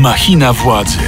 Machina władzy.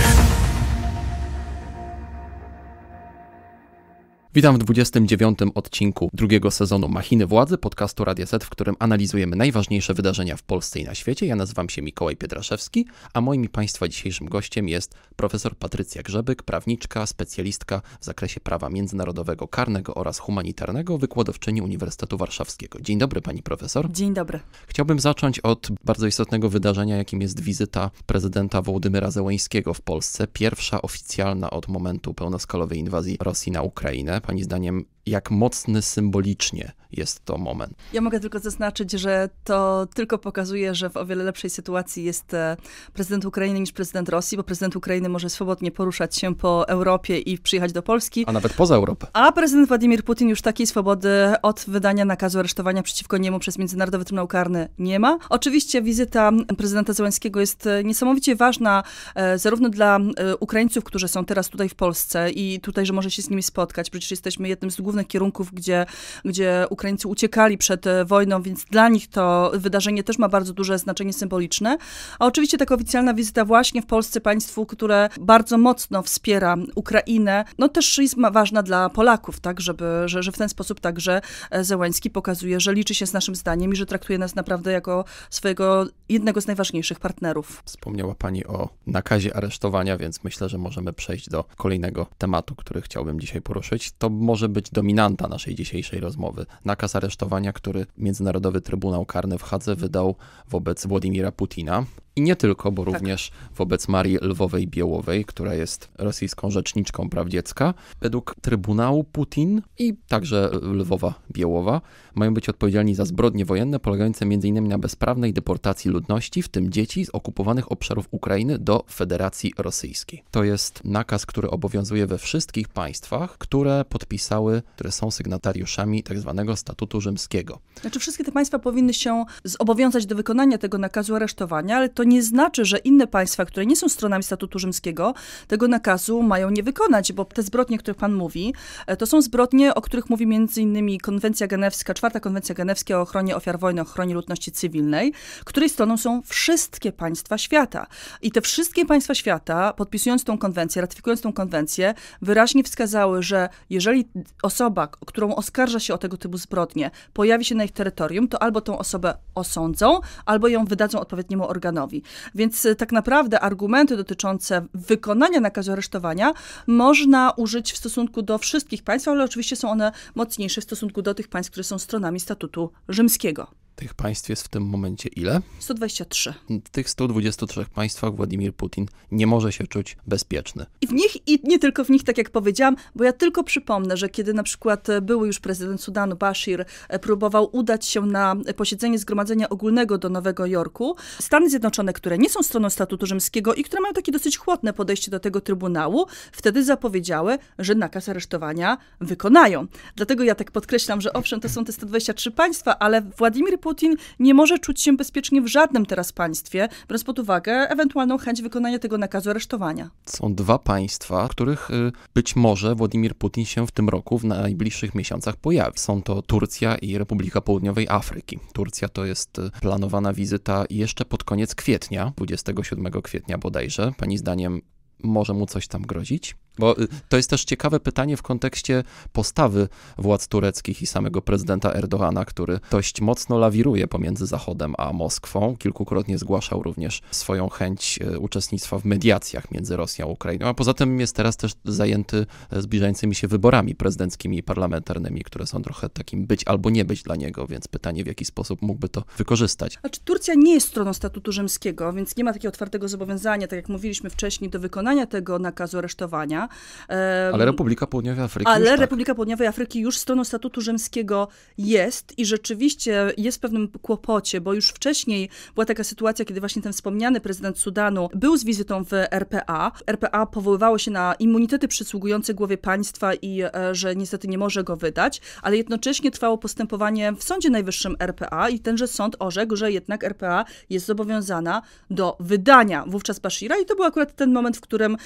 Witam w 29 odcinku drugiego sezonu Machiny Władzy, podcastu Radio Z, w którym analizujemy najważniejsze wydarzenia w Polsce i na świecie. Ja nazywam się Mikołaj Piedraszewski, a moim i Państwa dzisiejszym gościem jest profesor Patrycja Grzebyk, prawniczka, specjalistka w zakresie prawa międzynarodowego, karnego oraz humanitarnego, wykładowczyni Uniwersytetu Warszawskiego. Dzień dobry Pani Profesor. Dzień dobry. Chciałbym zacząć od bardzo istotnego wydarzenia, jakim jest wizyta prezydenta Wołodymyra Zełeńskiego w Polsce, pierwsza oficjalna od momentu pełnoskalowej inwazji Rosji na Ukrainę. Pani zdaniem jak mocny symbolicznie jest to moment. Ja mogę tylko zaznaczyć, że to tylko pokazuje, że w o wiele lepszej sytuacji jest e, prezydent Ukrainy niż prezydent Rosji, bo prezydent Ukrainy może swobodnie poruszać się po Europie i przyjechać do Polski. A nawet poza Europę. A prezydent Władimir Putin już takiej swobody od wydania nakazu aresztowania przeciwko niemu przez Międzynarodowy Trybunał Karny nie ma. Oczywiście wizyta prezydenta Zełańskiego jest e, niesamowicie ważna e, zarówno dla Ukraińców, którzy są teraz tutaj w Polsce i tutaj, że może się z nimi spotkać. Przecież jesteśmy jednym z głównych różnych kierunków, gdzie, gdzie Ukraińcy uciekali przed e, wojną, więc dla nich to wydarzenie też ma bardzo duże znaczenie symboliczne. A oczywiście taka oficjalna wizyta właśnie w Polsce państwu, które bardzo mocno wspiera Ukrainę, no też jest ważna dla Polaków, tak, żeby, że, że w ten sposób także e, Zełański pokazuje, że liczy się z naszym zdaniem i że traktuje nas naprawdę jako swojego jednego z najważniejszych partnerów. Wspomniała Pani o nakazie aresztowania, więc myślę, że możemy przejść do kolejnego tematu, który chciałbym dzisiaj poruszyć. To może być dominacja dominanta naszej dzisiejszej rozmowy. Nakaz aresztowania, który Międzynarodowy Trybunał Karny w Hadze wydał wobec Władimira Putina. I nie tylko, bo tak. również wobec Marii Lwowej Białowej, która jest rosyjską rzeczniczką praw dziecka, według Trybunału Putin i także Lwowa Białowa mają być odpowiedzialni za zbrodnie wojenne polegające m.in. na bezprawnej deportacji ludności, w tym dzieci z okupowanych obszarów Ukrainy do Federacji Rosyjskiej. To jest nakaz, który obowiązuje we wszystkich państwach, które podpisały, które są sygnatariuszami tzw. Tak statutu rzymskiego. Znaczy wszystkie te państwa powinny się zobowiązać do wykonania tego nakazu aresztowania, ale to nie znaczy, że inne państwa, które nie są stronami statutu rzymskiego, tego nakazu mają nie wykonać, bo te zbrodnie, o których pan mówi, e, to są zbrodnie, o których mówi m.in. konwencja genewska, czwarta konwencja genewska o ochronie ofiar wojny, o ochronie ludności cywilnej, której stroną są wszystkie państwa świata. I te wszystkie państwa świata, podpisując tą konwencję, ratyfikując tą konwencję, wyraźnie wskazały, że jeżeli osoba, którą oskarża się o tego typu zbrodnie, pojawi się na ich terytorium, to albo tą osobę osądzą, albo ją wydadzą odpowiedniemu organowi. Więc e, tak naprawdę argumenty dotyczące wykonania nakazu aresztowania można użyć w stosunku do wszystkich państw, ale oczywiście są one mocniejsze w stosunku do tych państw, które są stronami statutu rzymskiego. Tych państw jest w tym momencie ile? 123. W tych 123 państwach Władimir Putin nie może się czuć bezpieczny. I w nich, i nie tylko w nich, tak jak powiedziałam, bo ja tylko przypomnę, że kiedy na przykład e, były już prezydent Sudanu Bashir e, próbował udać się na posiedzenie Zgromadzenia Ogólnego do Nowego Jorku, Stany Zjednoczone, które nie są stroną statutu rzymskiego i które mają takie dosyć chłodne podejście do tego trybunału, wtedy zapowiedziały, że nakaz aresztowania wykonają. Dlatego ja tak podkreślam, że owszem, to są te 123 państwa, ale Władimir Putin Putin nie może czuć się bezpiecznie w żadnym teraz państwie, biorąc pod uwagę ewentualną chęć wykonania tego nakazu aresztowania. Są dwa państwa, których y, być może Władimir Putin się w tym roku, w najbliższych miesiącach pojawi. Są to Turcja i Republika Południowej Afryki. Turcja to jest y, planowana wizyta jeszcze pod koniec kwietnia, 27 kwietnia bodajże. Pani zdaniem może mu coś tam grozić? Bo y, to jest też ciekawe pytanie w kontekście postawy władz tureckich i samego prezydenta Erdogana, który dość mocno lawiruje pomiędzy Zachodem a Moskwą. Kilkukrotnie zgłaszał również swoją chęć y, uczestnictwa w mediacjach między Rosją a Ukrainą, a poza tym jest teraz też zajęty y, zbliżającymi się wyborami prezydenckimi i parlamentarnymi, które są trochę takim być albo nie być dla niego, więc pytanie w jaki sposób mógłby to wykorzystać. Znaczy Turcja nie jest stroną statutu rzymskiego, więc nie ma takiego otwartego zobowiązania, tak jak mówiliśmy wcześniej, do wykonania tego nakazu aresztowania. Ale Republika Południowej Afryki. Ale tak. Republika Południowej Afryki już stroną statutu rzymskiego jest i rzeczywiście jest w pewnym kłopocie, bo już wcześniej była taka sytuacja, kiedy właśnie ten wspomniany prezydent Sudanu był z wizytą w RPA. RPA powoływało się na immunitety przysługujące głowie państwa i e, że niestety nie może go wydać, ale jednocześnie trwało postępowanie w Sądzie Najwyższym RPA i tenże sąd orzekł, że jednak RPA jest zobowiązana do wydania wówczas Bashira i to był akurat ten moment, w którym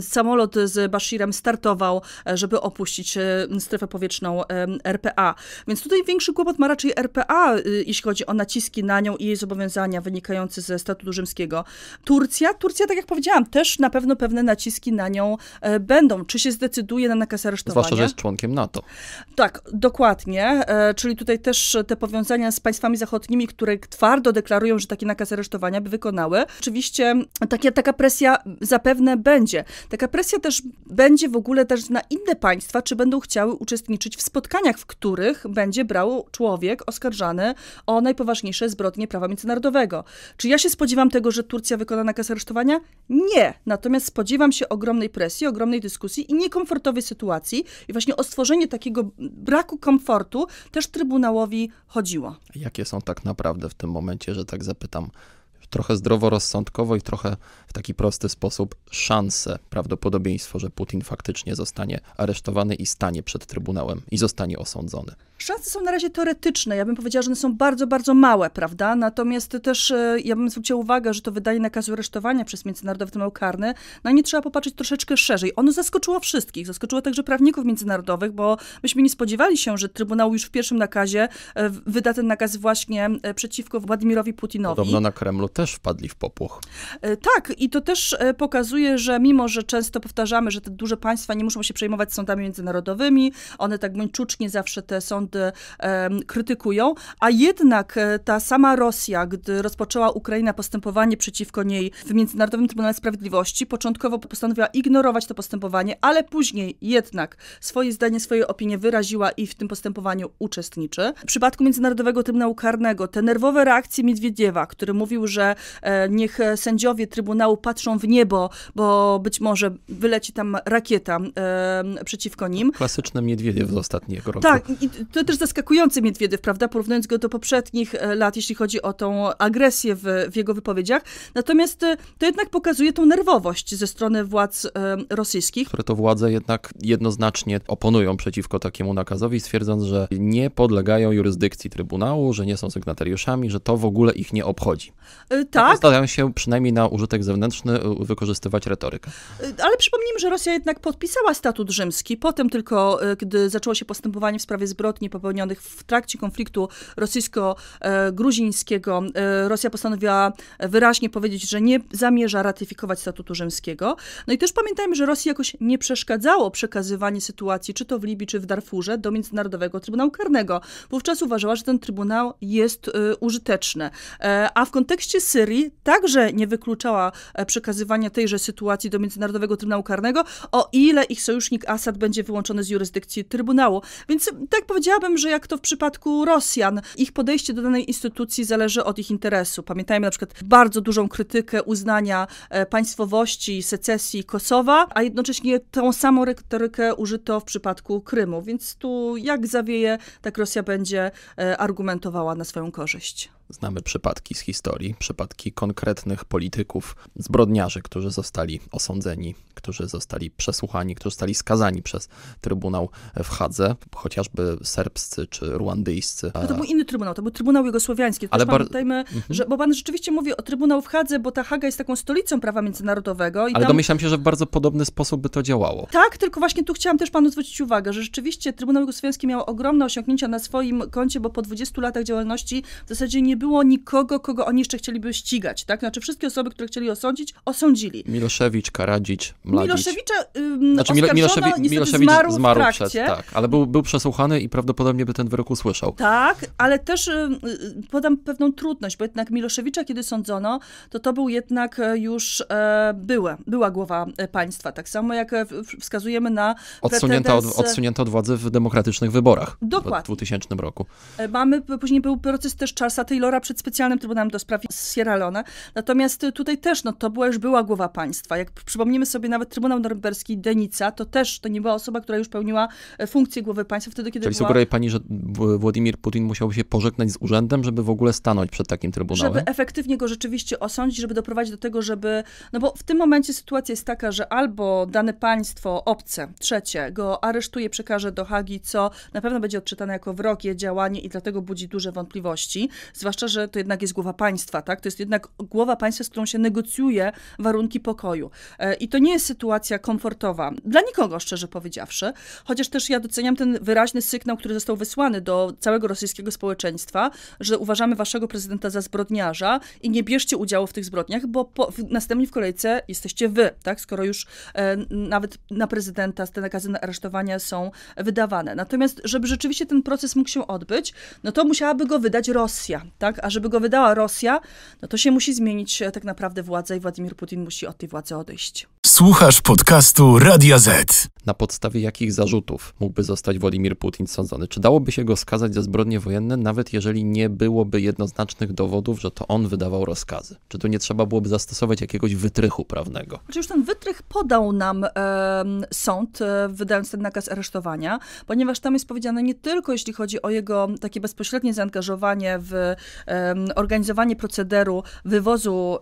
samolot z z Bashirem startował, e, żeby opuścić e, strefę powietrzną e, RPA. Więc tutaj większy kłopot ma raczej RPA, jeśli chodzi o naciski na nią i jej zobowiązania wynikające ze statutu rzymskiego. Turcja, Turcja, tak jak powiedziałam, też na pewno pewne naciski na nią będą. Czy się zdecyduje na nakaz aresztowania? Zwłaszcza, że jest członkiem NATO. Tak, dokładnie. Czyli tutaj też te powiązania z państwami zachodnimi, które twardo deklarują, że taki nakaz aresztowania by wykonały. Oczywiście taka taka presja zapewne będzie. Taka presja też też będzie w ogóle też na inne państwa, czy będą chciały uczestniczyć w spotkaniach, w których będzie brał człowiek oskarżany o najpoważniejsze zbrodnie prawa międzynarodowego. Czy ja się spodziewam tego, że Turcja wykona nakaz aresztowania? Nie. Natomiast spodziewam się ogromnej presji, ogromnej dyskusji i niekomfortowej sytuacji. I właśnie o stworzenie takiego braku komfortu też Trybunałowi chodziło. Jakie są tak naprawdę w tym momencie, że tak zapytam, trochę zdroworozsądkowo i trochę w taki prosty sposób szansę, prawdopodobieństwo, że Putin faktycznie zostanie aresztowany i stanie przed Trybunałem i zostanie osądzony? Szanse są na razie teoretyczne. Ja bym powiedziała, że one są bardzo, bardzo małe, prawda? Natomiast też e, ja bym zwróciła uwagę, że to wydanie nakazu aresztowania przez Międzynarodowy Trybunał Karny, na no nie trzeba popatrzeć troszeczkę szerzej. Ono zaskoczyło wszystkich, zaskoczyło także prawników międzynarodowych, bo myśmy nie spodziewali się, że Trybunał już w pierwszym nakazie e, wyda ten nakaz właśnie e, przeciwko Władimirowi Putinowi. Podobno na Kremlu też wpadli w popłoch. E, tak, i to też e, pokazuje, że mimo, że często powtarzamy, że te duże państwa nie muszą się przejmować sądami międzynarodowymi, one tak męczucznie zawsze te sądy um, krytykują, a jednak e, ta sama Rosja, gdy rozpoczęła Ukraina postępowanie przeciwko niej w Międzynarodowym Trybunale Sprawiedliwości, początkowo postanowiła ignorować to postępowanie, ale później jednak swoje zdanie, swoje opinie wyraziła i w tym postępowaniu uczestniczy. W przypadku Międzynarodowego Trybunału Karnego te nerwowe reakcje Miedwiediewa, który mówił, że E, niech sędziowie Trybunału patrzą w niebo, bo być może wyleci tam rakieta e, przeciwko nim. Klasyczny Miedwiediew z ostatniego roku. Tak, i to też zaskakujący Miedwiediew, prawda, porównując go do poprzednich e, lat, jeśli chodzi o tą agresję w, w jego wypowiedziach. Natomiast to jednak pokazuje tą nerwowość ze strony władz rosyjskich. Które to władze jednak jednoznacznie oponują przeciwko takiemu nakazowi, stwierdząc, że nie podlegają jurysdykcji Trybunału, że nie są sygnatariuszami, że to w ogóle ich nie obchodzi. Y, tak. Starają się przynajmniej na użytek zewnętrzny y, wykorzystywać retorykę. Y, ale przypomnijmy, że Rosja jednak podpisała statut rzymski. Potem tylko, gdy zaczęło się postępowanie w sprawie zbrodni popełnionych w trakcie konfliktu rosyjsko-gruzińskiego, Rosja postanowiła wyraźnie powiedzieć, że nie zamierza ratyfikować statutu rzymskiego. No i też pamiętajmy, że Rosji jakoś nie przeszkadzało przekazywanie sytuacji, czy to w Libii, czy w Darfurze, do Międzynarodowego Trybunału Karnego. Wówczas uważała, że ten trybunał jest użyteczny. E, a w kontekście Syrii także nie wykluczała e, przekazywania tejże sytuacji do Międzynarodowego Trybunału Karnego, o ile ich sojusznik Assad będzie wyłączony z jurysdykcji Trybunału. Więc e, tak powiedziałabym, że jak to w przypadku Rosjan, ich podejście do danej instytucji zależy od ich interesu. Pamiętajmy na przykład bardzo dużą krytykę uznania e, państwowości, secesji Kosowa, a jednocześnie tą samą retorykę użyto w przypadku Krymu. Więc tu jak zawieje, tak Rosja będzie argumentowała na swoją korzyść. Znamy przypadki z historii, przypadki konkretnych polityków, zbrodniarzy, którzy zostali osądzeni, którzy zostali przesłuchani, którzy zostali skazani przez Trybunał w Hadze, chociażby serbscy czy ruandyjscy. No to był inny Trybunał, to był Trybunał Jugosłowiański. To Ale bar... pamiętajmy, mhm. że, bo pan rzeczywiście mówi o Trybunał w Hadze, bo ta Haga jest taką stolicą prawa międzynarodowego. Ale tam... domyślam się, że w bardzo podobny sposób by to działało. Tak, tylko właśnie tu chciałam też panu zwrócić uwagę, że rzeczywiście Trybunał Jugosłowiański miał ogromne osiągnięcia na swoim koncie, bo po 20 latach działalności w zasadzie nie było nikogo, kogo oni jeszcze chcieliby ścigać, tak? Znaczy wszystkie osoby, które chcieli osądzić, osądzili. Miloszewicz, Karadzić, Miloszewicza ym, znaczy, Mil Miloszewi Miloszewicz zmarł, zmarł przed, tak, ale był, był przesłuchany i prawdopodobnie by ten wyrok usłyszał. Tak, ale też ym, y, podam pewną trudność, bo jednak Miloszewicza, kiedy sądzono, to to był jednak e, już e, była, była głowa e, państwa, tak samo jak e, wskazujemy na odsunięta od, odsunięta od władzy w demokratycznych wyborach Dokładnie. w 2000 roku. Mamy, później był proces też Charlesa Taylor Taylora przed specjalnym Trybunałem do Spraw Sierra Leone. Natomiast y, tutaj też no, to była już była głowa państwa. Jak przypomnimy sobie nawet Trybunał Norymberski Denica, to też to nie była osoba, która już pełniła e, funkcję głowy państwa wtedy, kiedy Czyli była... sugeruje pani, że Władimir Putin musiał się pożegnać z urzędem, żeby w ogóle stanąć przed takim Trybunałem? Żeby efektywnie go rzeczywiście osądzić, żeby doprowadzić do tego, żeby... No bo w tym momencie sytuacja jest taka, że albo dane państwo obce, trzecie, go aresztuje, przekaże do Hagi, co na pewno będzie odczytane jako wrogie działanie i dlatego budzi duże wątpliwości, zwłaszcza zwłaszcza, że to jednak jest głowa państwa, tak? To jest jednak głowa państwa, z którą się negocjuje warunki pokoju. E, I to nie jest sytuacja komfortowa dla nikogo, szczerze powiedziawszy, chociaż też ja doceniam ten wyraźny sygnał, który został wysłany do całego rosyjskiego społeczeństwa, że uważamy waszego prezydenta za zbrodniarza i nie bierzcie udziału w tych zbrodniach, bo po, w, następnie w kolejce jesteście wy, tak? Skoro już e, nawet na prezydenta te nakazy na aresztowania są wydawane. Natomiast, żeby rzeczywiście ten proces mógł się odbyć, no to musiałaby go wydać Rosja, tak? tak? A żeby go wydała Rosja, no to się musi zmienić e, tak naprawdę władza i Władimir Putin musi od tej władzy odejść. Słuchasz podcastu Radia Z. Na podstawie jakich zarzutów mógłby zostać Władimir Putin sądzony? Czy dałoby się go skazać za zbrodnie wojenne, nawet jeżeli nie byłoby jednoznacznych dowodów, że to on wydawał rozkazy? Czy tu nie trzeba byłoby zastosować jakiegoś wytrychu prawnego? Znaczy już ten wytrych podał nam e, sąd, wydając ten nakaz aresztowania, ponieważ tam jest powiedziane nie tylko, jeśli chodzi o jego takie bezpośrednie zaangażowanie w organizowanie procederu wywozu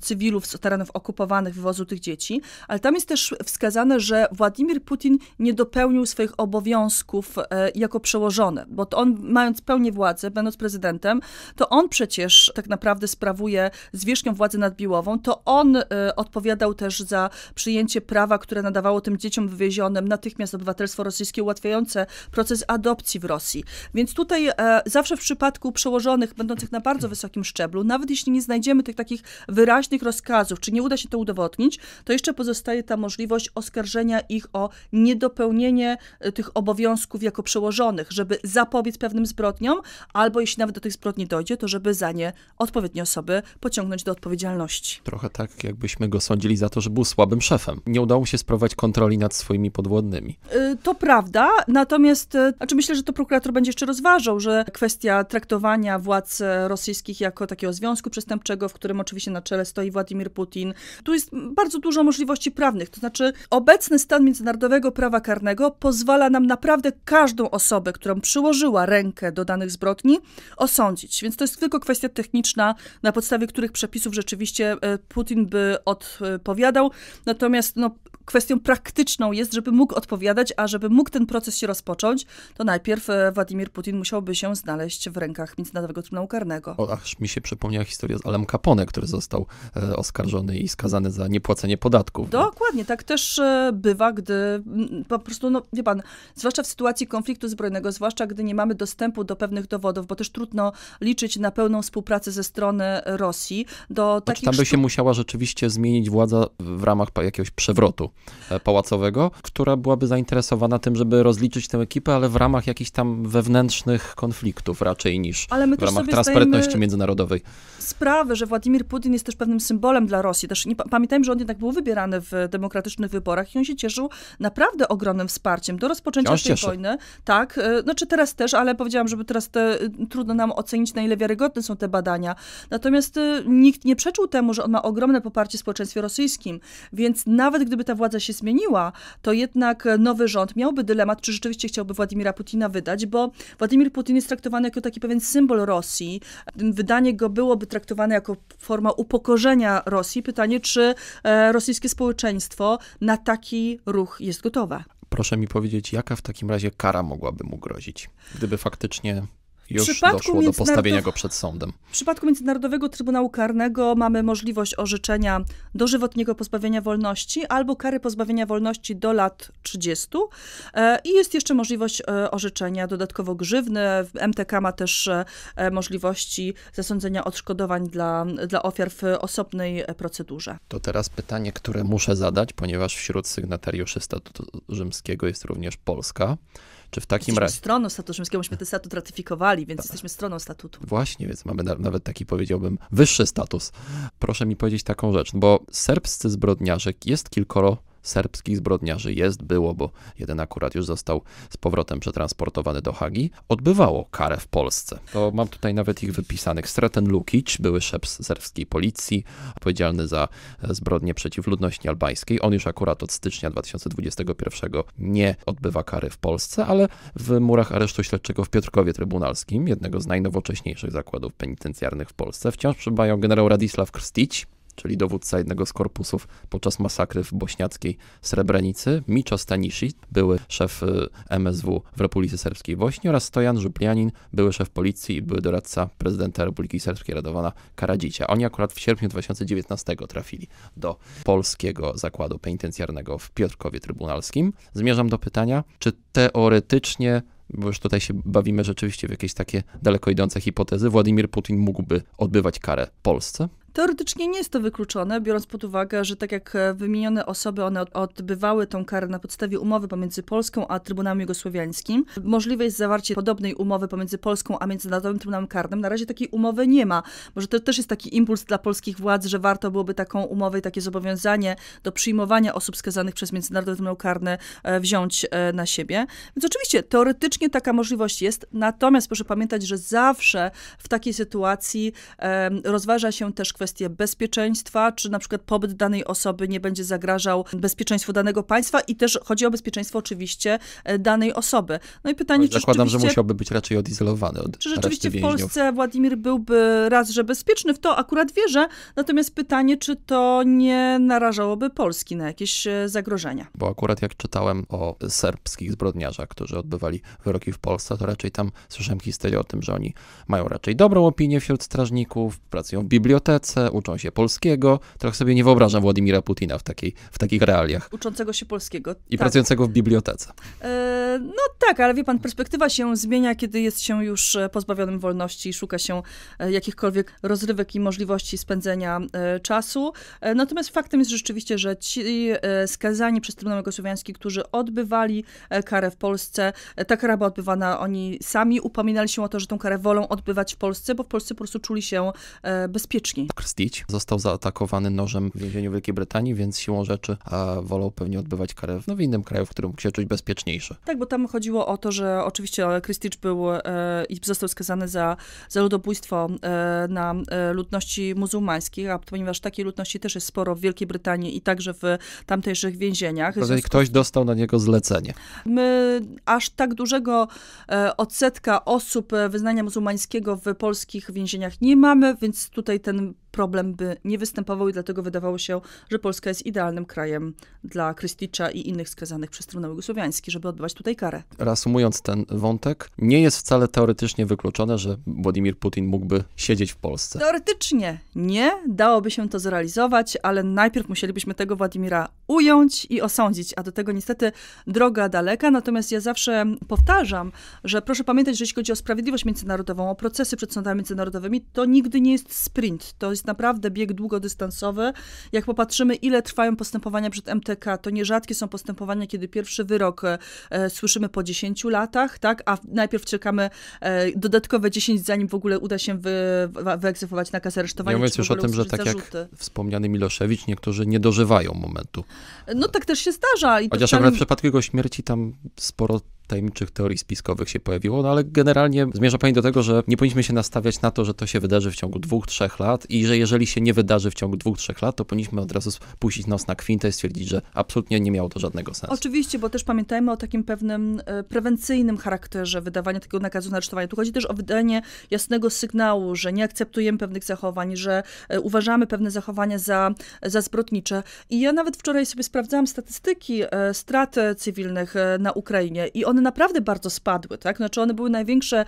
cywilów z terenów okupowanych, wywozu tych dzieci, ale tam jest też wskazane, że Władimir Putin nie dopełnił swoich obowiązków e, jako przełożony, bo to on, mając pełnię władzy, będąc prezydentem, to on przecież tak naprawdę sprawuje zwierzchnią władzę nadbiłową, to on e, odpowiadał też za przyjęcie prawa, które nadawało tym dzieciom wywiezionym natychmiast obywatelstwo rosyjskie, ułatwiające proces adopcji w Rosji. Więc tutaj e, zawsze w przypadku przełożonych będących na bardzo wysokim szczeblu, nawet jeśli nie znajdziemy tych takich wyraźnych rozkazów, czy nie uda się to udowodnić, to jeszcze pozostaje ta możliwość oskarżenia ich o niedopełnienie e, tych obowiązków jako przełożonych, żeby zapobiec pewnym zbrodniom, albo jeśli nawet do tych zbrodni dojdzie, to żeby za nie odpowiednie osoby pociągnąć do odpowiedzialności. Trochę tak, jakbyśmy go sądzili za to, że był słabym szefem. Nie udało mu się sprawować kontroli nad swoimi podwładnymi. E, to prawda, natomiast e, znaczy myślę, że to prokurator będzie jeszcze rozważał, że kwestia traktowania władz władz e, rosyjskich jako takiego związku przestępczego, w którym oczywiście na czele stoi Władimir Putin. Tu jest bardzo dużo możliwości prawnych, to znaczy obecny stan międzynarodowego prawa karnego pozwala nam naprawdę każdą osobę, którą przyłożyła rękę do danych zbrodni, osądzić. Więc to jest tylko kwestia techniczna, na podstawie których przepisów rzeczywiście e, Putin by odpowiadał. Natomiast no, kwestią praktyczną jest, żeby mógł odpowiadać, a żeby mógł ten proces się rozpocząć, to najpierw e, Władimir Putin musiałby się znaleźć w rękach Międzynarodowego Trybunału Karnego. O, aż mi się przypomniała historia z Alem Capone, który został e, oskarżony i skazany za niepłacenie podatków. Dokładnie, tak też e, bywa, gdy po prostu, no wie pan, zwłaszcza w sytuacji konfliktu zbrojnego, zwłaszcza gdy nie mamy dostępu do pewnych dowodów, bo też trudno liczyć na pełną współpracę ze strony Rosji do znaczy, takich... tam by się musiała rzeczywiście zmienić władza w ramach jakiegoś przewrotu. E, pałacowego, która byłaby zainteresowana tym, żeby rozliczyć tę ekipę, ale w ramach jakichś tam wewnętrznych konfliktów raczej niż w ramach transparentności międzynarodowej. Sprawy, że Władimir Putin jest też pewnym symbolem dla Rosji. Też nie, pamiętajmy, że on jednak był wybierany w demokratycznych wyborach i on się cieszył naprawdę ogromnym wsparciem do rozpoczęcia tej cieszy. wojny. Tak, e, znaczy teraz też, ale powiedziałam, żeby teraz te, e, trudno nam ocenić, na ile wiarygodne są te badania. Natomiast nikt nie przeczuł temu, że on ma ogromne poparcie w społeczeństwie rosyjskim, więc nawet gdyby ta władza się zmieniła, to jednak nowy rząd miałby dylemat, czy rzeczywiście chciałby Władimira Putina wydać, bo Władimir Putin jest traktowany jako taki pewien symbol Rosji. Wydanie go byłoby traktowane jako forma upokorzenia Rosji. Pytanie, czy e, rosyjskie społeczeństwo na taki ruch jest gotowe. Proszę mi powiedzieć, jaka w takim razie kara mogłaby mu grozić, gdyby faktycznie już doszło do postawienia go przed sądem. W przypadku Międzynarodowego Trybunału Karnego mamy możliwość orzeczenia dożywotniego pozbawienia wolności albo kary pozbawienia wolności do lat 30 e, i jest jeszcze możliwość e, orzeczenia dodatkowo grzywny. MTK ma też e, możliwości zasądzenia odszkodowań dla, dla ofiar w osobnej procedurze. To teraz pytanie, które muszę zadać, ponieważ wśród sygnatariuszy statutu rzymskiego jest również Polska. Czy w takim razie... stroną statutu rzymskiego, myśmy ten statut ratyfikowali, więc jesteśmy stroną statutu. Właśnie, więc mamy na, nawet taki, powiedziałbym, wyższy status. Proszę mi powiedzieć taką rzecz, bo serbscy zbrodniarzek jest kilkoro serbskich zbrodniarzy jest, było, bo jeden akurat już został z powrotem przetransportowany do Hagi, odbywało karę w Polsce. To mam tutaj nawet ich wypisanych. Straten Lukic, były szef serbskiej policji, odpowiedzialny za e, zbrodnie przeciw ludności albańskiej. On już akurat od stycznia 2021 nie odbywa kary w Polsce, ale w murach aresztu śledczego w Piotrkowie Trybunalskim, jednego z najnowocześniejszych zakładów penitencjarnych w Polsce, wciąż przybywają generał Radisław Krstić, czyli dowódca jednego z korpusów podczas masakry w bośniackiej Srebrenicy, Micho Stanisic, były szef y, MSW w Republice Serbskiej Bośni oraz Stojan Żuplianin, były szef policji i były doradca prezydenta Republiki Serbskiej Radowana Karadzicia. Oni akurat w sierpniu 2019 trafili do polskiego zakładu penitencjarnego w Piotrkowie Trybunalskim. Zmierzam do pytania, czy teoretycznie bo już tutaj się bawimy rzeczywiście w jakieś takie daleko idące hipotezy, Władimir Putin mógłby odbywać karę Polsce? Teoretycznie nie jest to wykluczone, biorąc pod uwagę, że tak jak e, wymienione osoby, one odbywały tą karę na podstawie umowy pomiędzy Polską a Trybunałem Jugosłowiańskim. Możliwe jest zawarcie podobnej umowy pomiędzy Polską a Międzynarodowym Trybunałem Karnym. Na razie takiej umowy nie ma. Może to też jest taki impuls dla polskich władz, że warto byłoby taką umowę i takie zobowiązanie do przyjmowania osób skazanych przez Międzynarodowy Trybunał Karny e, wziąć e, na siebie. Więc oczywiście teoretycznie taka możliwość jest, natomiast proszę pamiętać, że zawsze w takiej sytuacji rozważa się też kwestia kwestie bezpieczeństwa, czy na przykład pobyt danej osoby nie będzie zagrażał bezpieczeństwu danego państwa i też chodzi o bezpieczeństwo oczywiście e, danej osoby. No i pytanie, czy Zakładam, że musiałby być raczej odizolowany od Czy rzeczywiście w Polsce Władimir byłby raz, że bezpieczny, w to akurat wierzę, natomiast pytanie, czy to nie narażałoby Polski na jakieś e, zagrożenia. Bo akurat jak czytałem o serbskich zbrodniarzach, którzy odbywali wyroki w Polsce, to raczej tam słyszałem historię o tym, że oni mają raczej dobrą opinię wśród strażników, pracują w bibliotece, pracę, uczą się polskiego. Trochę sobie nie wyobrażam Władimira Putina w, takiej, w takich realiach. Uczącego się polskiego. I tak. pracującego w bibliotece. E, no tak, ale wie pan, perspektywa się zmienia, kiedy jest się już e, pozbawionym wolności i szuka się e, jakichkolwiek rozrywek i możliwości spędzenia e, czasu. Natomiast faktem jest rzeczywiście, że ci skazani przez Trybunał Jugosłowiański, którzy odbywali karę w Polsce, ta kara była odbywana, oni sami upominali się o to, że tą karę wolą odbywać w Polsce, bo w Polsce po prostu czuli się bezpieczni chrzcić. Został zaatakowany nożem w więzieniu Wielkiej Brytanii, więc siłą rzeczy wolał pewnie odbywać karę w, no, w innym kraju, w którym mógł się czuć bezpieczniejszy. Tak, bo tam chodziło o to, że oczywiście e, Christich był e, i został skazany za, za ludobójstwo e, na e, ludności muzułmańskiej, a ponieważ takiej ludności też jest sporo w Wielkiej Brytanii i także w tamtejszych więzieniach. Jeżeli związku... ktoś dostał na niego zlecenie. My aż tak dużego e, odsetka osób e, wyznania muzułmańskiego w polskich więzieniach nie mamy, więc tutaj ten problem by nie występował i dlatego wydawało się, że Polska jest idealnym krajem dla Krysticza i innych skazanych przez Trybunał Jugosłowiański, żeby odbywać tutaj karę. Reasumując ten wątek, nie jest wcale teoretycznie wykluczone, że Władimir Putin mógłby siedzieć w Polsce. Teoretycznie nie, dałoby się to zrealizować, ale najpierw musielibyśmy tego Władimira ująć i osądzić, a do tego niestety droga daleka, natomiast ja zawsze powtarzam, że proszę pamiętać, że jeśli chodzi o sprawiedliwość międzynarodową, o procesy przed sądami międzynarodowymi, to nigdy nie jest sprint, to jest jest naprawdę bieg długodystansowy. Jak popatrzymy, ile trwają postępowania przed MTK, to nierzadkie są postępowania, kiedy pierwszy wyrok e, słyszymy po 10 latach, tak? a najpierw czekamy e, dodatkowe 10, zanim w ogóle uda się wy, wyegzekwować nakaz aresztowania. Nie mówiąc już o tym, że tak zarzuty. jak wspomniany Miloszewicz, niektórzy nie dożywają momentu. No tak też się zdarza. I Chociaż czasami... w przypadku jego śmierci tam sporo tajemniczych teorii spiskowych się pojawiło, no ale generalnie zmierza Pani do tego, że nie powinniśmy się nastawiać na to, że to się wydarzy w ciągu dwóch, trzech lat i że jeżeli się nie wydarzy w ciągu dwóch, trzech lat, to powinniśmy od razu puścić nos na kwintę i stwierdzić, że absolutnie nie miało to żadnego sensu. Oczywiście, bo też pamiętajmy o takim pewnym e, prewencyjnym charakterze wydawania takiego nakazu na aresztowanie. Tu chodzi też o wydanie jasnego sygnału, że nie akceptujemy pewnych zachowań, że e, uważamy pewne zachowania za, za zbrodnicze. I ja nawet wczoraj sobie sprawdzałam statystyki e, strat cywilnych na Ukrainie i one one naprawdę bardzo spadły, tak? Znaczy one były największe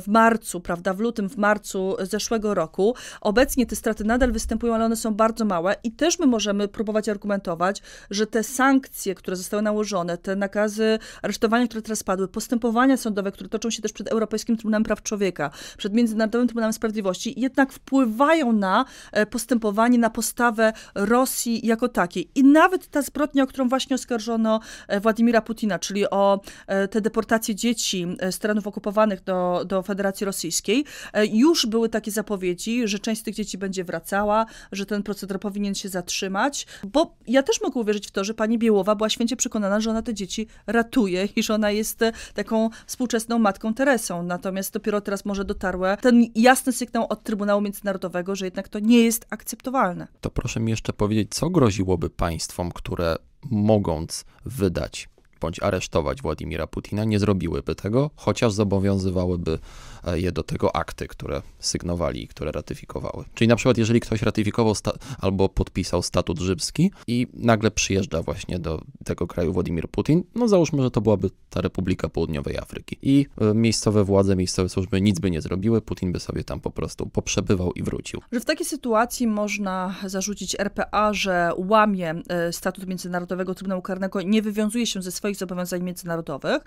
w marcu, prawda, w lutym, w marcu zeszłego roku. Obecnie te straty nadal występują, ale one są bardzo małe i też my możemy próbować argumentować, że te sankcje, które zostały nałożone, te nakazy aresztowania, które teraz padły, postępowania sądowe, które toczą się też przed Europejskim Trybunałem Praw Człowieka, przed Międzynarodowym Trybunałem Sprawiedliwości, jednak wpływają na e, postępowanie, na postawę Rosji jako takiej. I nawet ta zbrodnia, o którą właśnie oskarżono e, Władimira Putina, czyli o E, te deportacje dzieci z e, terenów okupowanych do, do Federacji Rosyjskiej, e, już były takie zapowiedzi, że część z tych dzieci będzie wracała, że ten proceder powinien się zatrzymać, bo ja też mogę uwierzyć w to, że pani Biełowa była święcie przekonana, że ona te dzieci ratuje i że ona jest taką współczesną matką Teresą. Natomiast dopiero teraz może dotarły ten jasny sygnał od Trybunału Międzynarodowego, że jednak to nie jest akceptowalne. To proszę mi jeszcze powiedzieć, co groziłoby państwom, które mogąc wydać bądź aresztować Władimira Putina, nie zrobiłyby tego, chociaż zobowiązywałyby E, je do tego akty, które sygnowali i które ratyfikowały. Czyli na przykład, jeżeli ktoś ratyfikował albo podpisał statut rzymski i nagle przyjeżdża właśnie do tego kraju Władimir Putin, no załóżmy, że to byłaby ta Republika Południowej Afryki. I e, miejscowe władze, miejscowe służby nic by nie zrobiły, Putin by sobie tam po prostu poprzebywał i wrócił. Że w takiej sytuacji można zarzucić RPA, że łamie e, statut Międzynarodowego Trybunału Karnego, nie wywiązuje się ze swoich zobowiązań międzynarodowych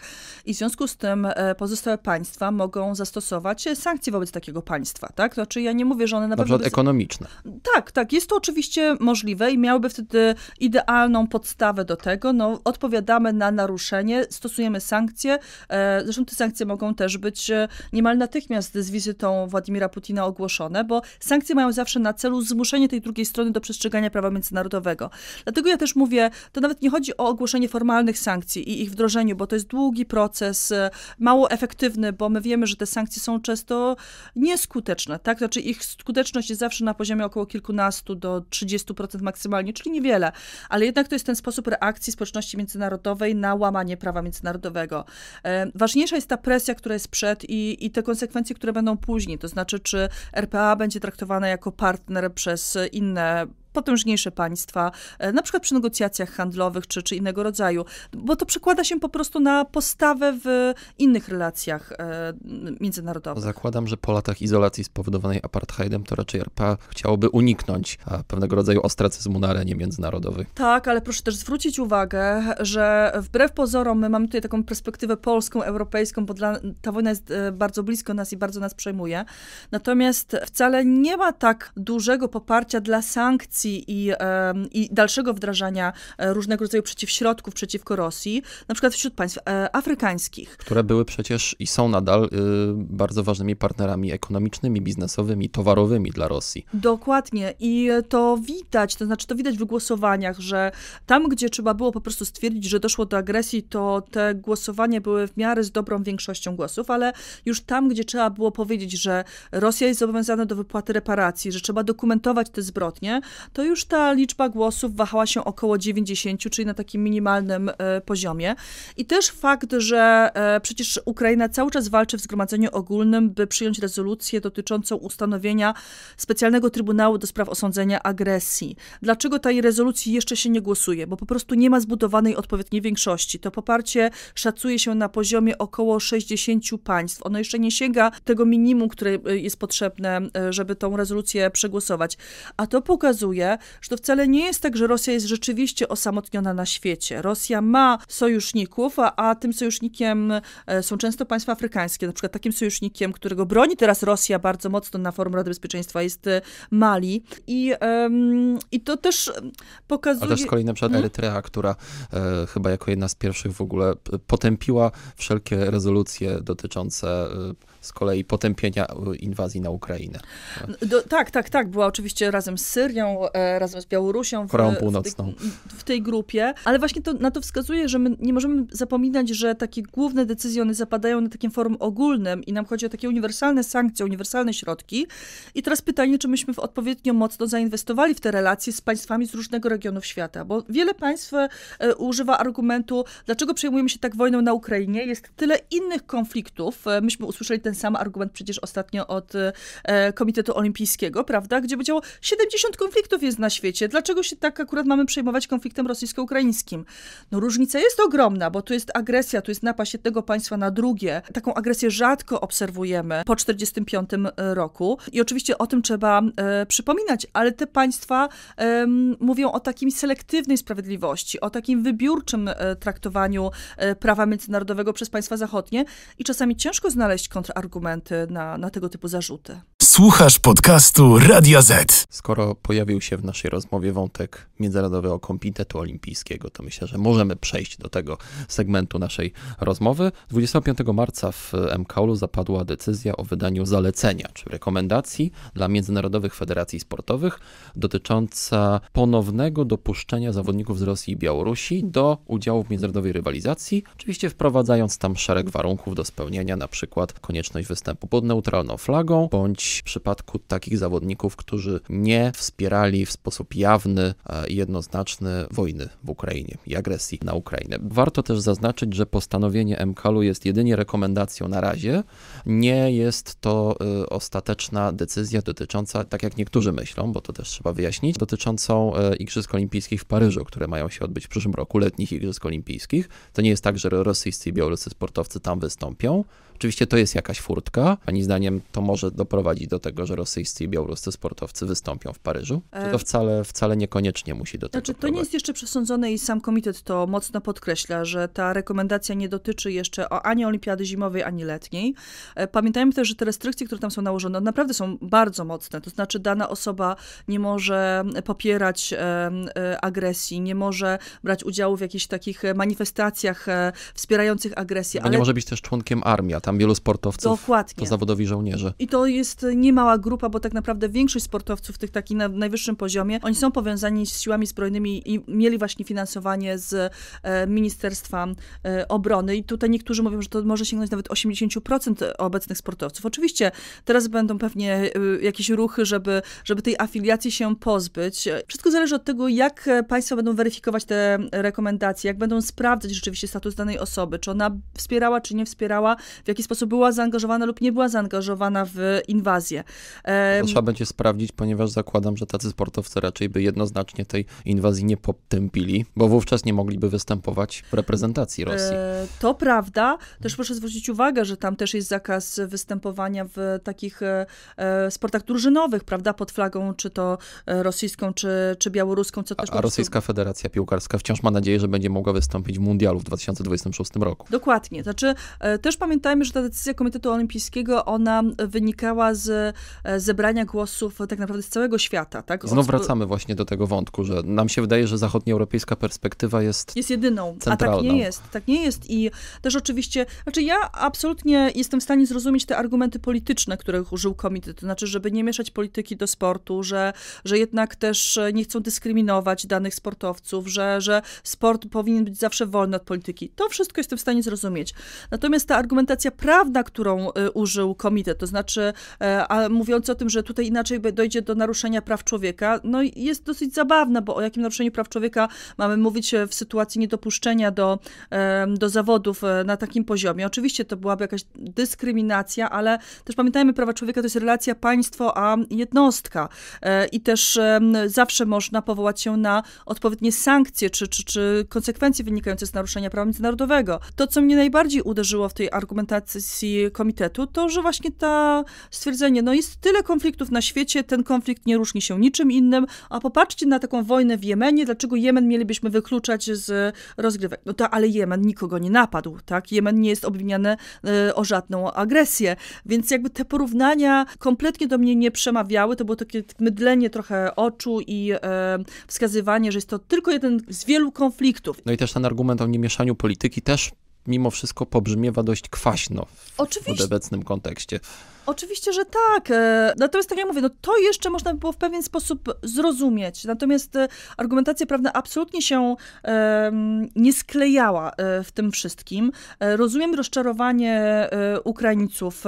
i w związku z tym pozostałe państwa mogą zastosować stosować e, sankcje wobec takiego państwa, tak? To znaczy ja nie mówię, że one na, na przykład ekonomiczne. Tak, tak, jest to oczywiście możliwe i miałoby wtedy idealną podstawę do tego, no odpowiadamy na naruszenie, stosujemy sankcje, e, zresztą te sankcje mogą też być e, niemal natychmiast z wizytą Władimira Putina ogłoszone, bo sankcje mają zawsze na celu zmuszenie tej drugiej strony do przestrzegania prawa międzynarodowego. Dlatego ja też mówię, to nawet nie chodzi o ogłoszenie formalnych sankcji i ich wdrożeniu, bo to jest długi proces, mało efektywny, bo my wiemy, że te sankcje są często nieskuteczne, tak? Znaczy ich skuteczność jest zawsze na poziomie około kilkunastu do 30% maksymalnie, czyli niewiele, ale jednak to jest ten sposób reakcji społeczności międzynarodowej na łamanie prawa międzynarodowego. E, ważniejsza jest ta presja, która jest przed i, i te konsekwencje, które będą później, to znaczy czy RPA będzie traktowane jako partner przez inne potężniejsze państwa, e, na przykład przy negocjacjach handlowych czy, czy innego rodzaju, bo to przekłada się po prostu na postawę w innych relacjach e, międzynarodowych. Zakładam, że po latach izolacji spowodowanej apartheidem to raczej RPA chciałoby uniknąć pewnego rodzaju ostracyzmu na arenie międzynarodowej. Tak, ale proszę też zwrócić uwagę, że wbrew pozorom my mamy tutaj taką perspektywę polską, europejską, bo dla, ta wojna jest e, bardzo blisko nas i bardzo nas przejmuje. Natomiast wcale nie ma tak dużego poparcia dla sankcji sankcji i, i dalszego wdrażania e, różnego rodzaju przeciwśrodków przeciwko Rosji, na przykład wśród państw e, afrykańskich. Które były przecież i są nadal y, bardzo ważnymi partnerami ekonomicznymi, biznesowymi, towarowymi dla Rosji. Dokładnie i to widać, to znaczy to widać w głosowaniach, że tam, gdzie trzeba było po prostu stwierdzić, że doszło do agresji, to te głosowania były w miarę z dobrą większością głosów, ale już tam, gdzie trzeba było powiedzieć, że Rosja jest zobowiązana do wypłaty reparacji, że trzeba dokumentować te zbrodnie, to już ta liczba głosów wahała się około 90, czyli na takim minimalnym e, poziomie. I też fakt, że e, przecież Ukraina cały czas walczy w Zgromadzeniu Ogólnym, by przyjąć rezolucję dotyczącą ustanowienia specjalnego Trybunału do spraw osądzenia agresji. Dlaczego tej rezolucji jeszcze się nie głosuje? Bo po prostu nie ma zbudowanej odpowiedniej większości. To poparcie szacuje się na poziomie około 60 państw. Ono jeszcze nie sięga tego minimum, które e, jest potrzebne, żeby tą rezolucję przegłosować. A to pokazuje, pokazuje, że to wcale nie jest tak, że Rosja jest rzeczywiście osamotniona na świecie. Rosja ma sojuszników, a, a tym sojusznikiem e, są często państwa afrykańskie. Na przykład takim sojusznikiem, którego broni teraz Rosja bardzo mocno na forum Rady Bezpieczeństwa jest e, Mali. I, i to też pokazuje... A też z kolei na przykład hmm? Erytrea, która e, chyba jako jedna z pierwszych w ogóle potępiła wszelkie rezolucje dotyczące e, z kolei potępienia e, inwazji na Ukrainę. No, do, tak, tak, tak. Była oczywiście razem z Syrią, e, razem z Białorusią. W, Koreą Północną. W tej, w tej, grupie. Ale właśnie to, na to wskazuje, że my nie możemy zapominać, że takie główne decyzje, one zapadają na takim forum ogólnym i nam chodzi o takie uniwersalne sankcje, uniwersalne środki. I teraz pytanie, czy myśmy w odpowiednio mocno zainwestowali w te relacje z państwami z różnego regionów świata, bo wiele państw e, używa argumentu, dlaczego przejmujemy się tak wojną na Ukrainie, jest tyle innych konfliktów, myśmy usłyszeli te ten sam argument przecież ostatnio od e, Komitetu Olimpijskiego, prawda, gdzie by 70 konfliktów jest na świecie. Dlaczego się tak akurat mamy przejmować konfliktem rosyjsko-ukraińskim? No różnica jest ogromna, bo tu jest agresja, tu jest napaść jednego państwa na drugie. Taką agresję rzadko obserwujemy po 45 e, roku i oczywiście o tym trzeba e, przypominać, ale te państwa e, mówią o takiej selektywnej sprawiedliwości, o takim wybiórczym e, traktowaniu e, prawa międzynarodowego przez państwa zachodnie i czasami ciężko znaleźć kontrargumenty argumenty na, na tego typu zarzuty. Słuchasz podcastu Radio Z. Skoro pojawił się w naszej rozmowie wątek międzynarodowy o Komitetu Olimpijskiego, to myślę, że możemy przejść do tego segmentu naszej rozmowy. 25 marca w MKOL-u zapadła decyzja o wydaniu zalecenia, czy rekomendacji dla międzynarodowych federacji sportowych dotycząca ponownego dopuszczenia zawodników z Rosji i Białorusi do udziału w międzynarodowej rywalizacji, oczywiście wprowadzając tam szereg warunków do spełnienia, na przykład konieczność występu pod neutralną flagą bądź w przypadku takich zawodników, którzy nie wspierali w sposób jawny i e, jednoznaczny wojny w Ukrainie i agresji na Ukrainę. Warto też zaznaczyć, że postanowienie MKL-u jest jedynie rekomendacją na razie. Nie jest to e, ostateczna decyzja dotycząca, tak jak niektórzy myślą, bo to też trzeba wyjaśnić, dotyczącą e, Igrzysk Olimpijskich w Paryżu, które mają się odbyć w przyszłym roku, letnich Igrzysk Olimpijskich. To nie jest tak, że rosyjscy i białoruscy sportowcy tam wystąpią. Oczywiście to jest jakaś furtka, Pani zdaniem to może doprowadzić do tego, że rosyjscy i białoruscy sportowcy wystąpią w Paryżu? Czy to e, wcale, wcale niekoniecznie musi do znaczy, tego Znaczy, prowadzić? to nie jest jeszcze przesądzone i sam komitet to mocno podkreśla, że ta rekomendacja nie dotyczy jeszcze ani olimpiady zimowej, ani letniej. E, pamiętajmy też, że te restrykcje, które tam są nałożone, naprawdę są bardzo mocne. To znaczy, dana osoba nie może popierać e, agresji, nie może brać udziału w jakichś takich manifestacjach wspierających agresję. A ale nie może być też członkiem armii, a tam wielu sportowców Dokładnie. to zawodowi żołnierze. I to jest niemała grupa, bo tak naprawdę większość sportowców tych takich na najwyższym poziomie, oni są powiązani z siłami zbrojnymi i mieli właśnie finansowanie z e, Ministerstwa e, Obrony i tutaj niektórzy mówią, że to może sięgnąć nawet 80% obecnych sportowców. Oczywiście teraz będą pewnie e, jakieś ruchy, żeby, żeby tej afiliacji się pozbyć. Wszystko zależy od tego, jak państwo będą weryfikować te rekomendacje, jak będą sprawdzać rzeczywiście status danej osoby, czy ona wspierała, czy nie wspierała, w jaki sposób była zaangażowana lub nie była zaangażowana w inwazję rację. To trzeba będzie sprawdzić, ponieważ zakładam, że tacy sportowcy raczej by jednoznacznie tej inwazji nie potępili, bo wówczas nie mogliby występować w reprezentacji Rosji. E, to prawda. Też proszę zwrócić uwagę, że tam też jest zakaz występowania w takich e, e, sportach drużynowych, prawda, pod flagą czy to rosyjską, czy, czy białoruską, co też... A, a Rosyjska prostu... Federacja Piłkarska wciąż ma nadzieję, że będzie mogła wystąpić w mundialu w 2026 roku. Dokładnie. Znaczy, też pamiętajmy, że ta decyzja Komitetu Olimpijskiego, ona wynikała z E, zebrania głosów tak naprawdę z całego świata. Tak? Znowu wracamy właśnie do tego wątku, że nam się wydaje, że zachodnioeuropejska perspektywa jest Jest jedyną, centralną. a tak nie jest. Tak nie jest i też oczywiście, znaczy ja absolutnie jestem w stanie zrozumieć te argumenty polityczne, których użył komitet, to znaczy, żeby nie mieszać polityki do sportu, że, że jednak też nie chcą dyskryminować danych sportowców, że, że sport powinien być zawsze wolny od polityki. To wszystko jestem w stanie zrozumieć. Natomiast ta argumentacja prawna, którą y, użył komitet, to znaczy e, a mówiąc o tym, że tutaj inaczej dojdzie do naruszenia praw człowieka, no jest dosyć zabawna, bo o jakim naruszeniu praw człowieka mamy mówić e, w sytuacji niedopuszczenia do, do zawodów e, na takim poziomie. Oczywiście to byłaby jakaś dyskryminacja, ale też pamiętajmy, prawa człowieka to jest relacja państwo a jednostka e, i też zawsze można powołać się na odpowiednie sankcje czy, czy, czy konsekwencje wynikające z naruszenia prawa międzynarodowego. To, co mnie najbardziej uderzyło w tej argumentacji komitetu, to, że właśnie ta stwierdzenie Ukrainie. No jest tyle konfliktów na świecie, ten konflikt nie różni się niczym innym, a popatrzcie na taką wojnę w Jemenie, dlaczego Jemen mielibyśmy wykluczać z rozgrywek. No to, ale Jemen nikogo nie napadł, tak? Jemen nie jest obwiniany e, o żadną agresję, więc jakby te porównania kompletnie do mnie nie przemawiały, to było takie mydlenie trochę oczu i e, wskazywanie, że jest to tylko jeden z wielu konfliktów. No i też ten argument o niemieszaniu polityki też mimo wszystko pobrzmiewa dość kwaśno w, w obecnym kontekście. Oczywiście, że tak. E, natomiast tak jak mówię, no to jeszcze można by było w pewien sposób zrozumieć. Natomiast e, argumentacja prawna absolutnie się nie sklejała e, w tym wszystkim. Rozumiem rozczarowanie Ukraińców.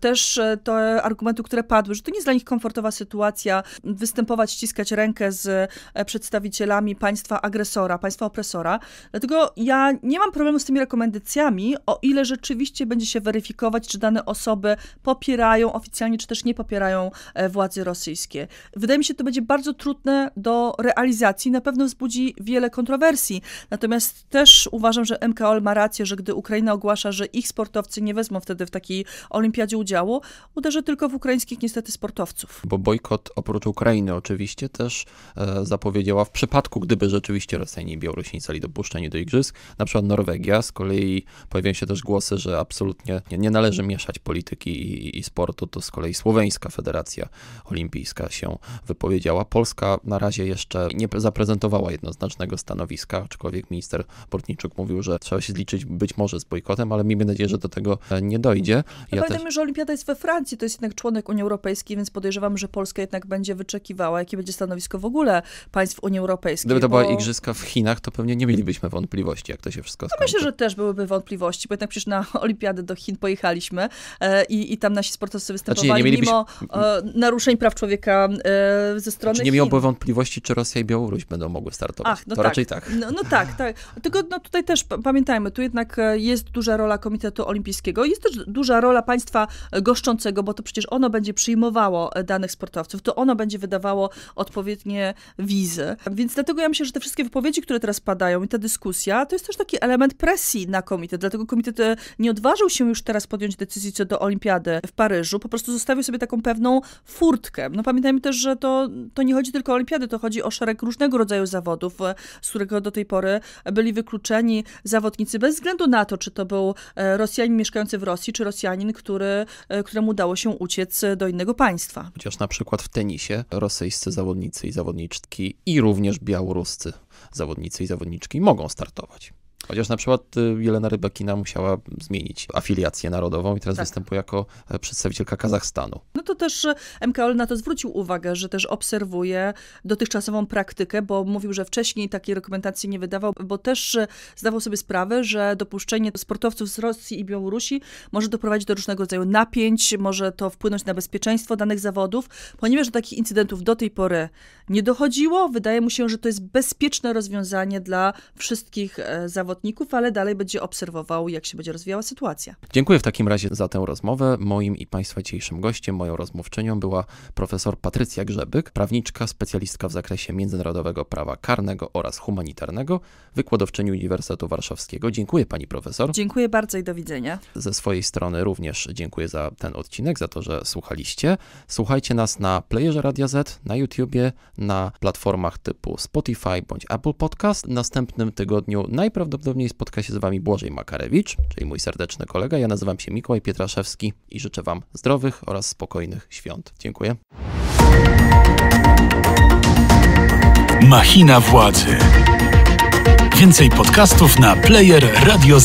Też te argumenty, które padły, że to nie jest dla nich komfortowa sytuacja występować, ściskać rękę z przedstawicielami państwa agresora, państwa opresora. Dlatego ja nie mam problemu z tymi rekomendacjami, o ile rzeczywiście będzie się weryfikować, czy dane osoby po popierają oficjalnie, czy też nie popierają e, władze rosyjskie. Wydaje mi się, to będzie bardzo trudne do realizacji, na pewno wzbudzi wiele kontrowersji. Natomiast też uważam, że MKOL ma rację, że gdy Ukraina ogłasza, że ich sportowcy nie wezmą wtedy w takiej olimpiadzie udziału, uderzy tylko w ukraińskich niestety sportowców. Bo bojkot oprócz Ukrainy oczywiście też e, zapowiedziała w przypadku, gdyby rzeczywiście Rosjanie i Białorusini zostali dopuszczeni do igrzysk, na przykład Norwegia, z kolei pojawiają się też głosy, że absolutnie nie, nie należy mieszać polityki i, i Sportu, to z kolei Słoweńska Federacja Olimpijska się wypowiedziała. Polska na razie jeszcze nie zaprezentowała jednoznacznego stanowiska, aczkolwiek minister Portniczuk mówił, że trzeba się zliczyć być może z bojkotem, ale miejmy nadzieję, że do tego e, nie dojdzie. Ja Pamiętajmy, też... że Olimpiada jest we Francji, to jest jednak członek Unii Europejskiej, więc podejrzewam, że Polska jednak będzie wyczekiwała, jakie będzie stanowisko w ogóle państw Unii Europejskiej. Gdyby to bo... była igrzyska w Chinach, to pewnie nie mielibyśmy wątpliwości, jak to się wszystko skończy. No myślę, że też byłyby wątpliwości, bo jednak przecież na Olimpiadę do Chin pojechaliśmy e, i, i tam tam nasi sportowcy występowali znaczy nie, nie mimo e, naruszeń praw człowieka e, ze strony znaczy Nie miałby wątpliwości, czy Rosja i Białoruś będą mogły startować. Ach, no to tak. raczej tak. No, no tak, tak. Tylko no, tutaj też pamiętajmy, tu jednak e, jest duża rola Komitetu Olimpijskiego, jest też duża rola państwa goszczącego, bo to przecież ono będzie przyjmowało e, danych sportowców, to ono będzie wydawało odpowiednie wizy. Więc dlatego ja myślę, że te wszystkie wypowiedzi, które teraz padają i ta dyskusja, to jest też taki element presji na komitet. Dlatego komitet e, nie odważył się już teraz podjąć decyzji co do olimpiady w Paryżu, po prostu zostawił sobie taką pewną furtkę. No pamiętajmy też, że to, to nie chodzi tylko o olimpiady, to chodzi o szereg różnego rodzaju zawodów, e, z którego do tej pory byli wykluczeni zawodnicy bez względu na to, czy to był e, Rosjanin mieszkający w Rosji, czy Rosjanin, który, e, któremu udało się uciec do innego państwa. Chociaż na przykład w tenisie rosyjscy zawodnicy i zawodniczki i również białoruscy zawodnicy i zawodniczki mogą startować. Chociaż na przykład y, Jelena Rybakina musiała zmienić afiliację narodową i teraz tak. występuje jako e, przedstawicielka Kazachstanu. No to też e, MKOL na to zwrócił uwagę, że też obserwuje dotychczasową praktykę, bo mówił, że wcześniej takiej rekomendacji nie wydawał, bo też e, zdawał sobie sprawę, że dopuszczenie sportowców z Rosji i Białorusi może doprowadzić do różnego rodzaju napięć, może to wpłynąć na bezpieczeństwo danych zawodów, ponieważ do takich incydentów do tej pory nie dochodziło. Wydaje mu się, że to jest bezpieczne rozwiązanie dla wszystkich zawodników ale dalej będzie obserwował, jak się będzie rozwijała sytuacja. Dziękuję w takim razie za tę rozmowę. Moim i Państwa dzisiejszym gościem, moją rozmówczynią była profesor Patrycja Grzebyk, prawniczka, specjalistka w zakresie międzynarodowego prawa karnego oraz humanitarnego, wykładowczyni Uniwersytetu Warszawskiego. Dziękuję Pani profesor. Dziękuję bardzo i do widzenia. Ze swojej strony również dziękuję za ten odcinek, za to, że słuchaliście. Słuchajcie nas na playerze Radia Z, na YouTubie, na platformach typu Spotify bądź Apple Podcast. W następnym tygodniu najprawdopodobniej najprawdopodobniej spotka się z Wami Błożej Makarewicz, czyli mój serdeczny kolega. Ja nazywam się Mikołaj Pietraszewski i życzę Wam zdrowych oraz spokojnych świąt. Dziękuję. Machina władzy. Więcej podcastów na player Radio